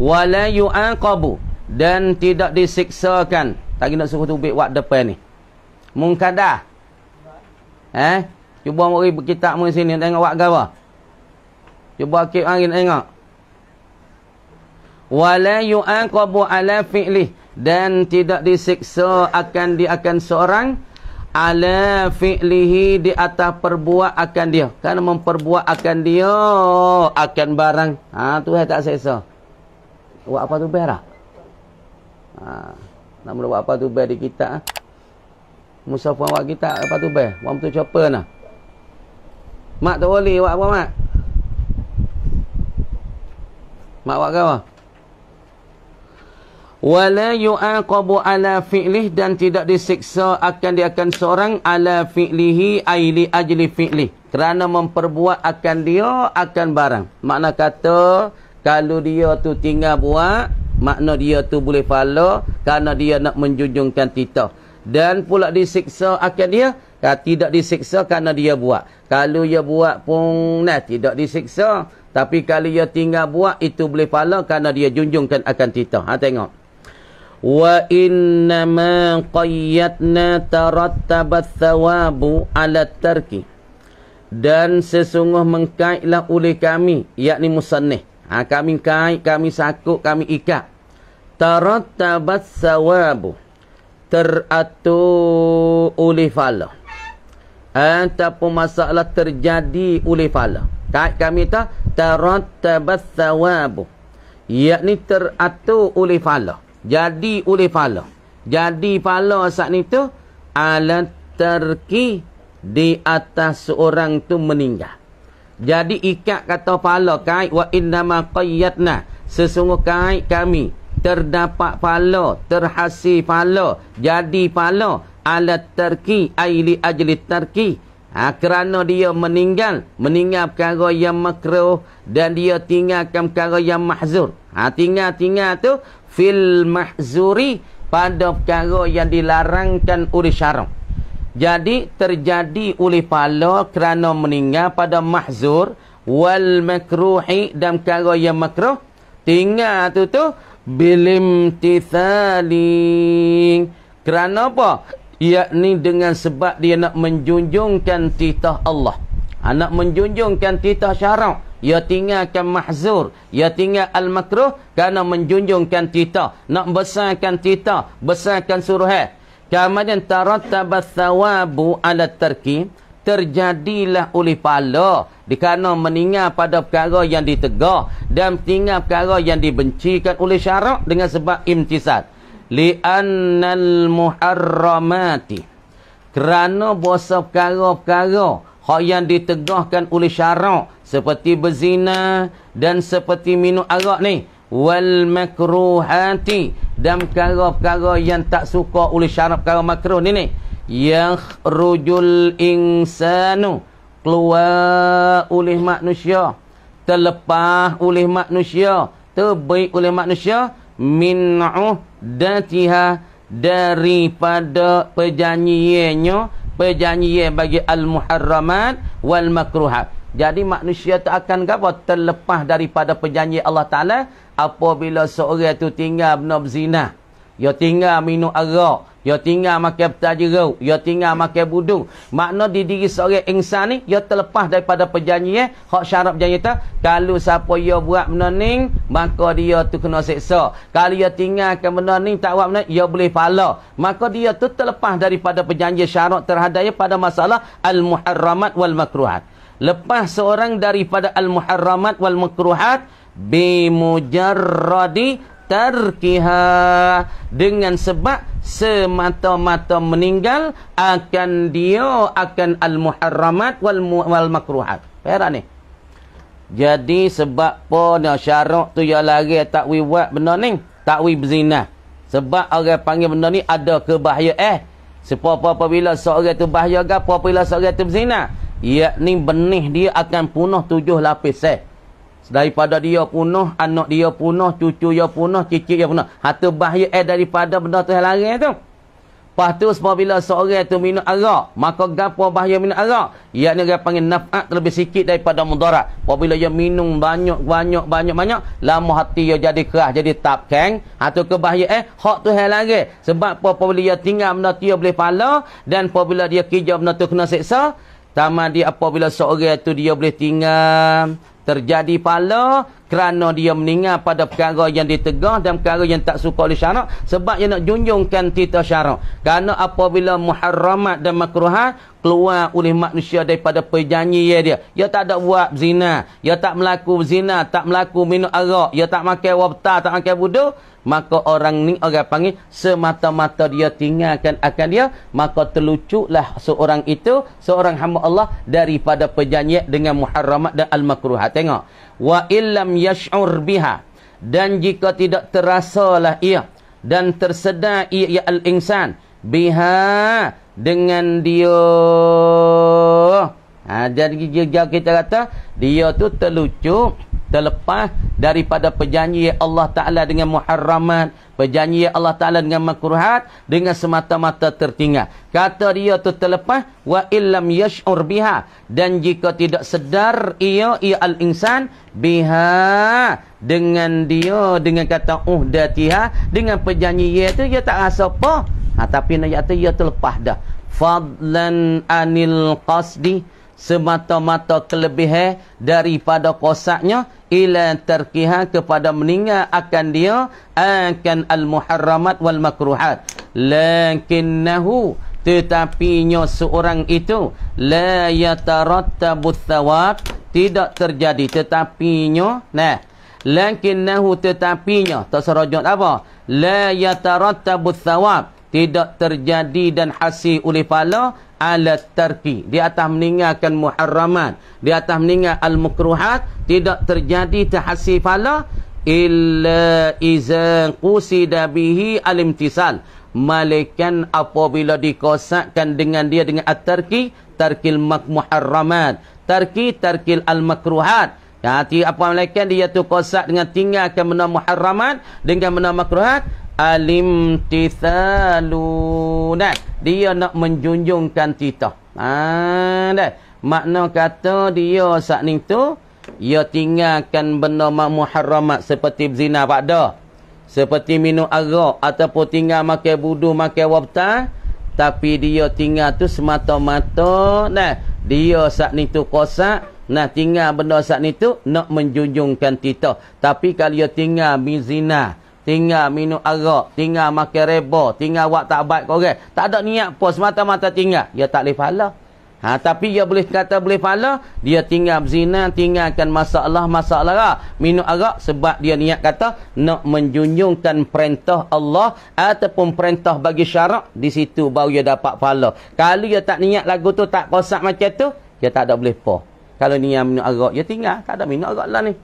A: wala yuqabu dan tidak disiksakan tak nak suruh tu buat depan ni. Mungkadah. Eh? Cuba mari kita mari sini tengok wak gawa. Cuba kita mari tengok. Wala yu'aqabu ala fi'li dan tidak disiksa akan dia akan seorang ala fi'lihi di atas perbuat akan dia. Karena memperbuat akan dia akan barang. Ha tu tak sesa. Buat apa tu berak? Ha. Nak mula buat apa tu bear di kitab ah. Musaf buat kitab apa tu bear? Buat tu chopper nah. Mak tak boleh buat apa mak? Mak buat kau wala yu'aqabu ala fi'lih dan tidak disiksa akan dia akan seorang ala fi'lihi aili ajli fi'lih kerana memperbuat akan dia akan barang makna kata kalau dia tu tinggal buat makna dia tu boleh pahala kerana dia nak menjunjungkan kita dan pula disiksa akan dia ha, tidak disiksa kerana dia buat kalau dia buat pun nah tidak disiksa tapi kalau dia tinggal buat itu boleh pahala kerana dia junjungkan akan kita ha tengok wa inna ma qayyatna tarattabat thawabu ala tarki dan sesungguh mengkaitlah oleh kami yakni musannih ha, kami kait kami sakut kami ikat Tarat tarattabat sawabu teratu uli fala ataupun masalah terjadi uli fala kait kami ta tarattabat sawabu yakni teratu uli fala jadi uli fala jadi fala saat ni tu ala terki di atas seorang tu meninggal jadi ikat kata fala kait wa innama qayyatna sesungguhnya kami terdapat pala, terhasil pala, jadi pala ala terki aili ajli terki. Ha, kerana dia meninggal, meninggal perkara yang makruh dan dia tinggalkan perkara yang mahzur. Ha, tinggal-tinggal tu fil mahzuri pada perkara yang dilarangkan oleh syarak. Jadi terjadi oleh pala kerana meninggal pada mahzur wal makruhi dan perkara yang makruh. Tinggal tu tu bilimtithali kerana apa yakni dengan sebab dia nak menjunjungkan titah Allah anak ha, menjunjungkan titah syarak ia tinggalkan mahzur. Ia tinggal al-makruh. Kerana menjunjungkan titah. Nak besarkan titah. Besarkan suruhat. Kemudian tarat tabat thawabu ala terkim terjadilah oleh pala dikarena meninggal pada perkara yang ditegah dan tinggal perkara yang dibencikan oleh syarak dengan sebab imtisad li'annal muharramati kerana bahasa perkara-perkara hak yang ditegahkan oleh syarak seperti berzina dan seperti minum arak ni wal makruhati dan perkara-perkara yang tak suka oleh syarak perkara makruh ni ni Rujul insanu keluar oleh manusia terlepas oleh manusia terbaik oleh manusia min'uh datiha daripada perjanjiannya perjanjian bagi al-muharramat wal-makruhat jadi manusia tak akan apa terlepas daripada perjanjian Allah Ta'ala apabila seorang itu tinggal benar berzinah dia tinggal minum arak Ya tinggal makan petajirau. Ya tinggal makan budung. Makna di diri seorang insan ni. Ya terlepas daripada perjanjian. Eh? Hak syarab janji tak. Kalau siapa ya buat benda ni. Maka dia tu kena seksa. Kalau ya tinggalkan benda ni. Tak buat benda ni. Ya boleh pala. Maka dia tu terlepas daripada perjanji syarat terhadapnya. Pada masalah. Al-Muharramat wal-Makruhat. Lepas seorang daripada Al-Muharramat wal-Makruhat. Bimujarradi tarkiha dengan sebab semata-mata meninggal akan dia akan al-muharramat wal wal makruhat. Perah ni. Jadi sebab pun syarat tu yang lari takwi buat benda ni, takwi berzina. Sebab orang panggil benda ni ada kebahaya eh. Sepapa apabila seorang tu bahaya ke apabila seorang tu berzina, yakni benih dia akan punah tujuh lapis eh daripada dia punah, anak dia punah, cucu dia punah, cicit dia punah. Harta bahaya eh daripada benda tu yang larang eh, tu. Lepas tu apabila seorang tu minum arak, maka gapo bahaya minum arak? Yakni dia panggil nafa' lebih sikit daripada mudarat. Apabila dia minum banyak-banyak banyak-banyak, lama hati dia jadi keras, jadi tapkeng, hatu ke bahaya eh hak tu hal lagi. Sebab apa apabila dia tinggal benda tu dia boleh pala dan apabila dia kerja benda tu kena seksa, Tama dia apabila seorang tu dia boleh tinggal, Terjadi pala kerana dia meninggal pada perkara yang ditegah dan perkara yang tak suka oleh syarak. Sebab dia nak junjungkan tita syarak. Kerana apabila muharramat dan makruhat, keluar oleh manusia daripada perjanji dia. Dia tak ada buat zina. Dia tak melaku zina. Tak melaku minum arak. Dia tak makan wabta. Tak makan budu. Maka orang ni orang panggil semata-mata dia tinggalkan akan dia. Maka terlucuklah seorang itu. Seorang hamba Allah daripada perjanji dengan muharramat dan al-makruhat. Tengok. Wa illam yash'ur biha. Dan jika tidak terasalah ia. Dan tersedar ia, ia al-insan. Biha dengan dia ha, jadi dia kita kata dia tu terlucu, terlepas daripada perjanjian Allah Ta'ala dengan muharramat perjanjian Allah Ta'ala dengan makruhat dengan semata-mata tertinggal kata dia tu terlepas wa illam yash'ur biha dan jika tidak sedar ia ia al-insan biha dengan dia dengan kata uhdatiha dengan perjanjian tu dia tak rasa apa ha, tapi nak kata ia terlepas dah fadlan anil qasdi semata-mata kelebihan daripada qasadnya ila tarkiha kepada meninggal akan dia akan al-muharramat wal makruhat lakinnahu tetapinya seorang itu la yatarattabu thawab tidak terjadi tetapinya nah lakinnahu tetapinya tasrajat apa la yatarattabu thawab tidak terjadi dan hasil oleh pala ala tarki di atas meninggalkan muharramat di atas meninggal al mukruhat tidak terjadi tahsil pala illa iza qusida bihi al-imtisal malaikan apabila dikosakkan dengan dia dengan at-tarki tarkil mak muharramat tarki tarkil al-makruhat Ya, apa melainkan dia tu kosak dengan tinggalkan benda muharramat dengan benda makruhat alim tithalunat. Eh, dia nak menjunjungkan titah. Ha, dah. Makna kata dia saat ni tu, dia tinggalkan benda makmuharramat seperti zina pada. Seperti minum arak ataupun tinggal makan budu, makan wabta, Tapi dia tinggal tu semata-mata, dah. Dia saat ni tu kosak. Nah tinggal benda saat ni tu nak menjunjungkan kita. Tapi kalau dia tinggal mizina, tinggal minum arak, tinggal makan reba, tinggal buat tak baik korang, okay? tak ada niat pun semata-mata tinggal, dia tak boleh pahala. Ha, tapi dia boleh kata boleh pahala, dia tinggal berzina, tinggalkan masalah-masalah lah. Minum agak sebab dia niat kata nak menjunjungkan perintah Allah ataupun perintah bagi syarak, di situ baru dia dapat pahala. Kalau dia tak niat lagu tu, tak kosak macam tu, dia tak ada boleh pahala. Kalau ni yang minum arak, dia tinggal. Tak ada minum arak lah ni.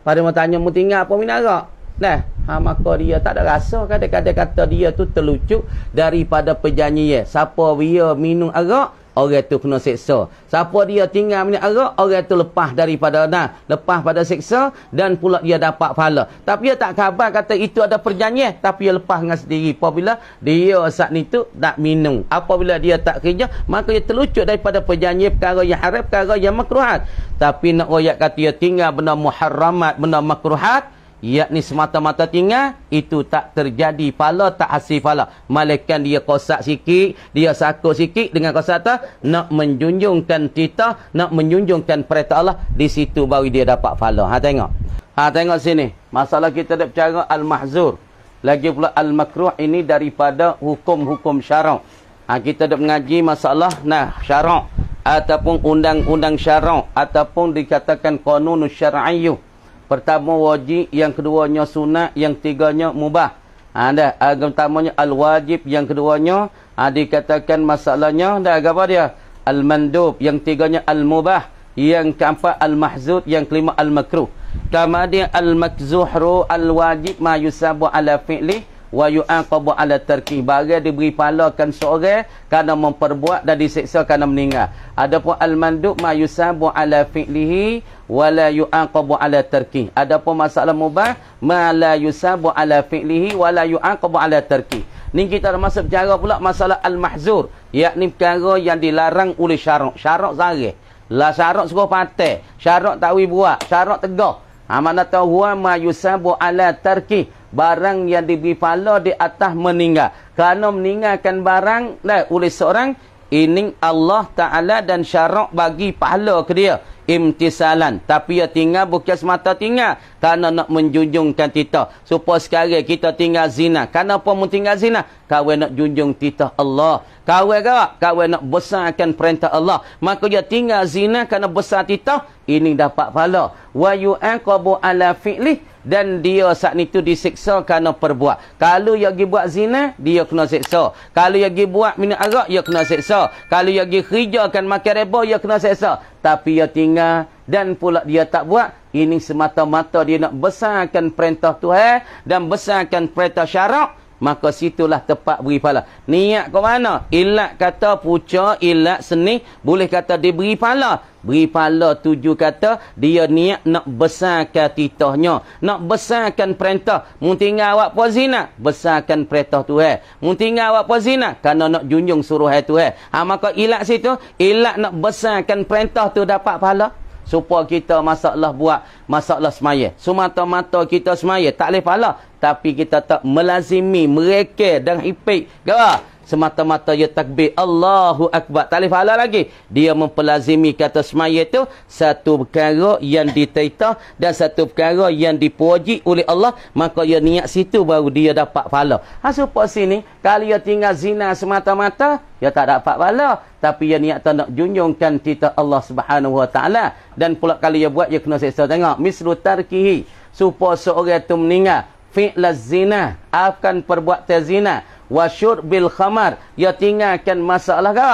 A: Pada mau tanya, mau tinggal apa minum arak? Nah, ha, maka dia tak ada rasa. Kadang-kadang kata dia tu terlucuk daripada perjanjian. Siapa dia minum arak, orang tu kena seksa. Siapa dia tinggal minyak arak, orang tu lepas daripada nah, lepas pada seksa dan pula dia dapat pahala. Tapi dia tak khabar kata itu ada perjanjian, tapi dia lepas dengan sendiri. Apabila dia saat ni tu tak minum. Apabila dia tak kerja, maka dia terlucut daripada perjanjian perkara yang haram, perkara yang makruhat. Tapi nak royak kata dia tinggal benda muharramat, benda makruhat, ia ni semata-mata tinggal itu tak terjadi pala tak hasil pala malaikat dia kosak sikit dia sakut sikit dengan kosata nak menjunjungkan kita nak menjunjungkan perintah Allah di situ baru dia dapat pala ha tengok ha tengok sini masalah kita dah bercara al-mahzur lagi pula al-makruh ini daripada hukum-hukum syarak ha kita dah mengaji masalah nah syarak ataupun undang-undang syarak ataupun dikatakan qanunus syar'iyyah Pertama wajib, yang keduanya sunat, yang tiganya mubah. Ha dah, agamanya ha, al-wajib, yang keduanya ha, dikatakan masalahnya dah apa dia? Al-mandub, yang tiganya al-mubah, yang keempat al-mahzud, yang kelima al-makruh. Kemudian al-makzuhru al-wajib ma yusabu ala fi'lih wa yu'aqabu ala tarki bagi diberi palakan seorang kerana memperbuat dan diseksa kerana meninggal adapun al-manduk ma yusabu ala fi'lihi wa la yu'aqabu ala tarki adapun masalah mubah ma la yusabu ala fi'lihi wa la yu'aqabu ala tarki ni kita termasuk bicara pula masalah al-mahzur yakni perkara yang dilarang oleh syarak syarak zahir la syarak suruh patah syarak tak boleh buat syarak tegah ha, Amanat tahu wa ma yusabu ala tarkih barang yang diberi pahala di atas meninggal. Kerana meninggalkan barang lah, oleh seorang, ini Allah Ta'ala dan syarak bagi pahala ke dia imtisalan tapi ya tinggal bukan semata tinggal kerana nak menjunjungkan kita supaya sekarang kita tinggal zina kenapa mu tinggal zina kawan nak junjung kita Allah kawan gerak kawan nak besarkan perintah Allah maka dia tinggal zina kerana besar kita ini dapat pahala wa yu'aqabu ala fi'li dan dia saat itu disiksa kerana perbuat kalau dia pergi buat zina dia kena siksa kalau dia pergi buat minum arak dia kena siksa kalau dia pergi akan makan reba dia kena siksa tapi dia tinggal zina dan pula dia tak buat ini semata-mata dia nak besarkan perintah Tuhan dan besarkan perintah syarak maka situlah tempat beri pahala. Niat ke mana? Ilat kata puca, ilat seni, boleh kata dia beri pahala. Beri pahala tujuh kata, dia niat nak besarkan titahnya. Nak besarkan perintah. Muntingan awak pun zina, besarkan perintah tu. Eh. Muntingan awak pun zina, kerana nak junjung suruh eh, tu. Eh. Ha, maka ilat situ, ilat nak besarkan perintah tu dapat pahala supaya kita masalah buat masalah semaya. Semata-mata kita semaya. Tak boleh pahala. Tapi kita tak melazimi mereka dan ipik. Gerak semata-mata ya takbir Allahu Akbar. Tak boleh faham lagi. Dia mempelazimi kata semaya itu satu perkara yang diteritah dan satu perkara yang dipuji oleh Allah. Maka ia niat situ baru dia dapat faham. Ha, supaya sini, kalau ia tinggal zina semata-mata, ia tak dapat faham. Tapi ia niat tak nak junjungkan kita Allah Subhanahu Wa Taala Dan pula kali ia buat, ia kena seksa tengok. Misru tarkihi. Supaya seorang itu meninggal. Fi'la zina. Akan perbuatan zina wasyur bil khamar ya tinggalkan masalah ke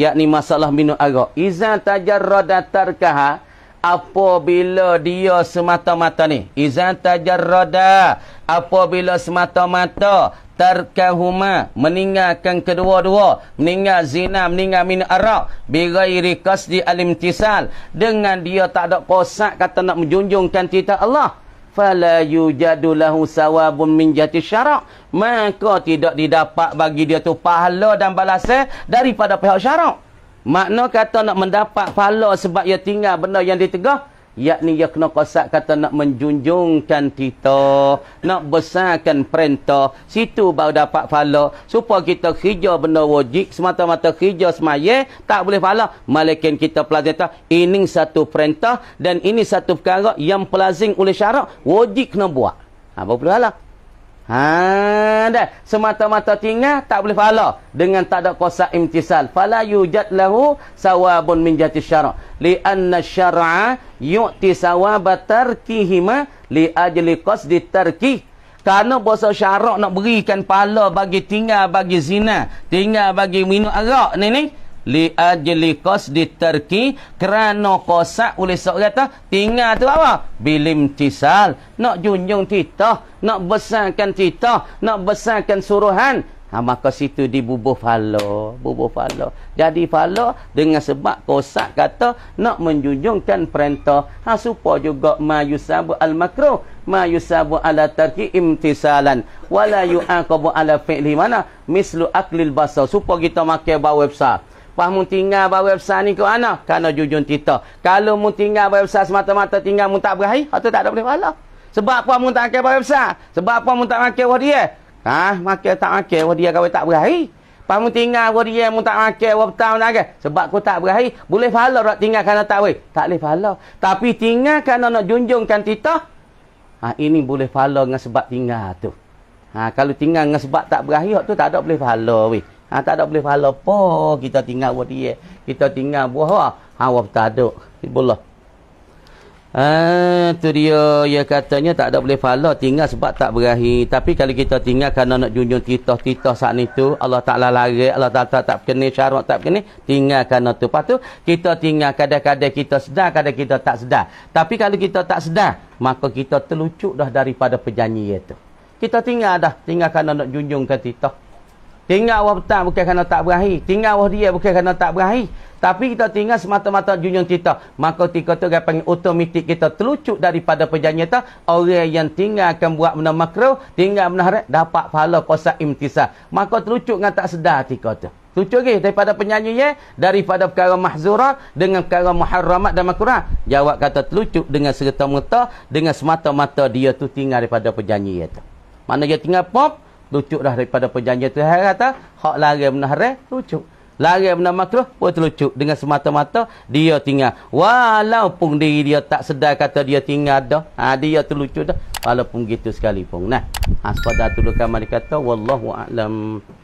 A: yakni masalah minum arak iza tajarrada tarkaha apabila dia semata-mata ni iza tajarrada apabila semata-mata tarkahuma meninggalkan kedua-dua meninggal zina meninggal minum arak bila bighairi alim tisal dengan dia tak ada kosak kata nak menjunjungkan titah Allah fala yujadu lahu sawabun min jati syarak maka tidak didapat bagi dia tu pahala dan balasan daripada pihak syarak makna kata nak mendapat pahala sebab dia tinggal benda yang ditegah yakni ia kena kosak kata nak menjunjungkan kita nak besarkan perintah situ baru dapat pahala supaya kita kerja benda wajib semata-mata kerja semaya tak boleh pahala malaikin kita pelajar ini satu perintah dan ini satu perkara yang pelazim oleh syarak wajib kena buat ha, apa pula lah Haa, semata-mata tinggal, tak boleh fala. Dengan tak ada kuasa imtisal. Fala yujad lahu sawabun min jati syara' li'anna syara'a yu'ti sawabat tarkihima li'ajli qasdi tarkih. Kerana bahasa syara' nak berikan pala bagi tinggal, bagi zina, tinggal, bagi minum arak ni ni li ajli qasdi tarki kerana qasad oleh sok kata tinggal tu apa bilim tisal nak junjung titah nak besarkan titah nak besarkan suruhan ha, maka situ dibubuh falo bubuh falo jadi falo dengan sebab qasad kata nak menjunjungkan perintah ha supaya juga mayusab al makruh mayusab ala tarki imtisalan wala yu'aqabu ala fi'li mana mislu aklil basar supaya kita makan bawa besar Lepas mu tinggal bawah besar ni ke mana? Kerana jujur kita. Kalau mu tinggal bawah besar semata-mata tinggal mu tak berahi, itu tak ada boleh pahala. Sebab apa mu tak makan bawah besar? Sebab apa mu tak makan wah dia? Ha? Makan tak makan wah dia kawai tak berahi. Lepas mu tinggal wah dia mu tak makan wah petang nak makan. Sebab aku tak berahi, boleh pahala nak tinggal kerana tak boleh. Tak boleh pahala. Tapi tinggal kerana nak junjungkan kita, ha, ini boleh pahala dengan sebab tinggal tu. Ha, kalau tinggal dengan sebab tak berahi, tu tak ada boleh pahala weh. Ha, tak ada boleh pahala apa kita tinggal buat dia. Kita tinggal buah apa? Ha, buah tak ada. Ibulah. Ha, tu dia yang katanya tak ada boleh pahala tinggal sebab tak berakhir. Tapi kalau kita tinggal kerana nak junjung titah-titah saat itu Allah Ta'ala lari, Allah Ta'ala tak kena syarat, tak kena, tinggal kerana tu. Lepas tu, kita tinggal kadang-kadang kita sedar, kadang kita tak sedar. Tapi kalau kita tak sedar, maka kita terlucuk dah daripada perjanji itu. Kita tinggal dah, tinggal kerana nak junjung ke titah. Tinggal Allah petang bukan kerana tak berakhir. Tinggal Allah dia bukan kerana tak berakhir. Tapi kita tinggal semata-mata junjung kita. Maka tika tu akan panggil otomatik kita telucuk daripada perjanjian kita. Orang yang tinggal akan buat benda makro, tinggal benda harap, dapat pahala kosak imtisah. Maka telucuk dengan tak sedar tika tu. Telucuk lagi daripada penyanyinya, daripada perkara mahzura dengan perkara muharramat dan makura. Jawab kata telucuk dengan serta-merta, dengan semata-mata dia tu tinggal daripada penyanyi itu. Mana dia tinggal pop, lucuk dah daripada perjanjian Tuhan kata hak lari menahre lucuk lari benda makruh pun terlucuk dengan semata-mata dia tinggal walaupun diri dia tak sedar kata dia tinggal dah ha, dia terlucuk dah walaupun gitu sekalipun nah ha, sepada tulukan mereka kata wallahu a'lam